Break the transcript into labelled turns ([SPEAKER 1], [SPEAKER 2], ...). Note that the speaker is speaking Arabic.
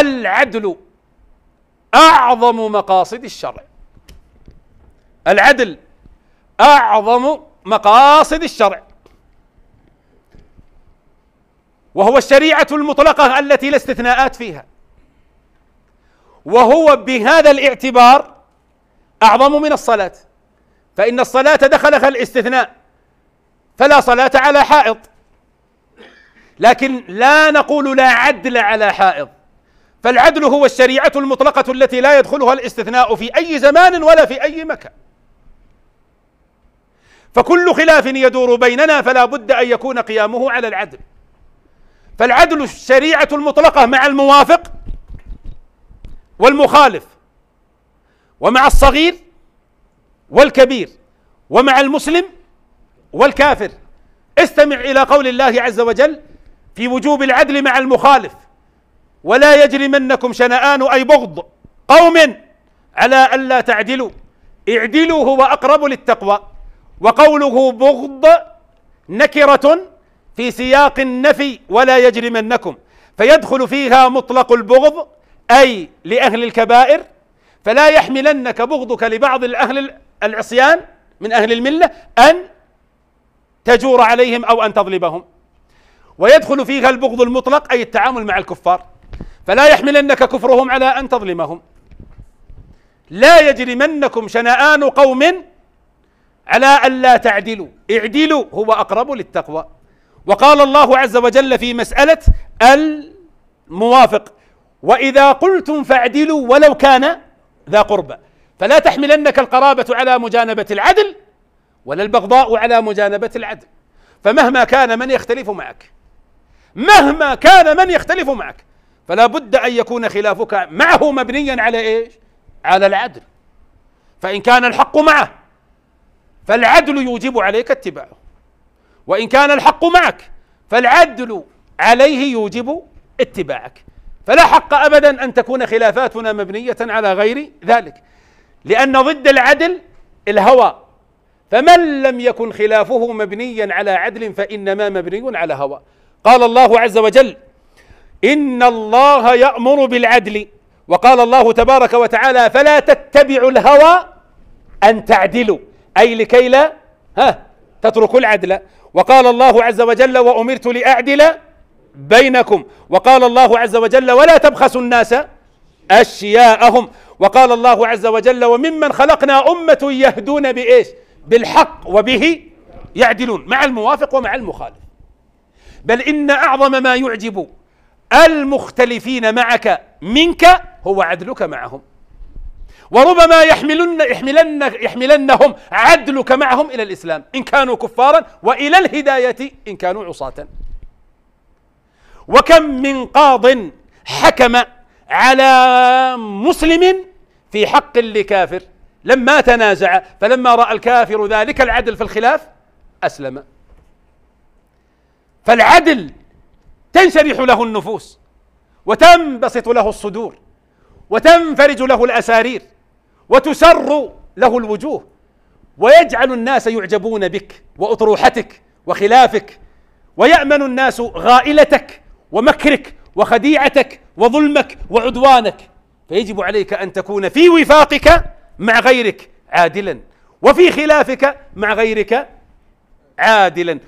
[SPEAKER 1] العدل اعظم مقاصد الشرع العدل اعظم مقاصد الشرع وهو الشريعه المطلقه التي لا استثناءات فيها وهو بهذا الاعتبار اعظم من الصلاه فان الصلاه دخلها الاستثناء فلا صلاه على حائض لكن لا نقول لا عدل على حائض فالعدل هو الشريعة المطلقة التي لا يدخلها الاستثناء في أي زمان ولا في أي مكان فكل خلاف يدور بيننا فلا بد أن يكون قيامه على العدل فالعدل الشريعة المطلقة مع الموافق والمخالف ومع الصغير والكبير ومع المسلم والكافر استمع إلى قول الله عز وجل في وجوب العدل مع المخالف ولا يجرمنكم شنآن أي بغض قوم على ألا تعدلوا اعدلوا هو أقرب للتقوى وقوله بغض نكرة في سياق النفي ولا يجرمنكم فيدخل فيها مطلق البغض أي لأهل الكبائر فلا يحملنك بغضك لبعض الأهل العصيان من أهل الملة أن تجور عليهم أو أن تظلمهم ويدخل فيها البغض المطلق أي التعامل مع الكفار فلا يحملنك كفرهم على أن تظلمهم لا يجرمنكم شنآن قوم على أن لا تعدلوا اعدلوا هو أقرب للتقوى وقال الله عز وجل في مسألة الموافق وإذا قلتم فاعدلوا ولو كان ذا قربى فلا تحملنك القرابة على مجانبة العدل ولا البغضاء على مجانبة العدل فمهما كان من يختلف معك مهما كان من يختلف معك فلا بد أن يكون خلافك معه مبنيا على إيش على العدل فإن كان الحق معه فالعدل يوجب عليك اتباعه وإن كان الحق معك فالعدل عليه يوجب اتباعك فلا حق أبدا أن تكون خلافاتنا مبنية على غير ذلك لأن ضد العدل الهوى فمن لم يكن خلافه مبنيا على عدل فإنما مبني على هوى قال الله عز وجل إن الله يأمر بالعدل وقال الله تبارك وتعالى فلا تتبعوا الهوى أن تعدلوا أي لكي لا ها تتركوا العدل وقال الله عز وجل وأمرت لأعدل بينكم وقال الله عز وجل ولا تبخسوا الناس أشياءهم وقال الله عز وجل وممن خلقنا أمة يهدون بإيش بالحق وبه يعدلون مع الموافق ومع المخالف بل إن أعظم ما يعجب المختلفين معك منك هو عدلك معهم وربما يحملن يحملن يحملنهم عدلك معهم إلى الإسلام إن كانوا كفارا وإلى الهداية إن كانوا عصاة وكم من قاض حكم على مسلم في حق لكافر لما تنازع فلما رأى الكافر ذلك العدل في الخلاف أسلم فالعدل تنشرح له النفوس وتنبسط له الصدور وتنفرج له الأسارير وتسر له الوجوه ويجعل الناس يعجبون بك وأطروحتك وخلافك ويأمن الناس غائلتك ومكرك وخديعتك وظلمك وعدوانك فيجب عليك أن تكون في وفاقك مع غيرك عادلا وفي خلافك مع غيرك عادلا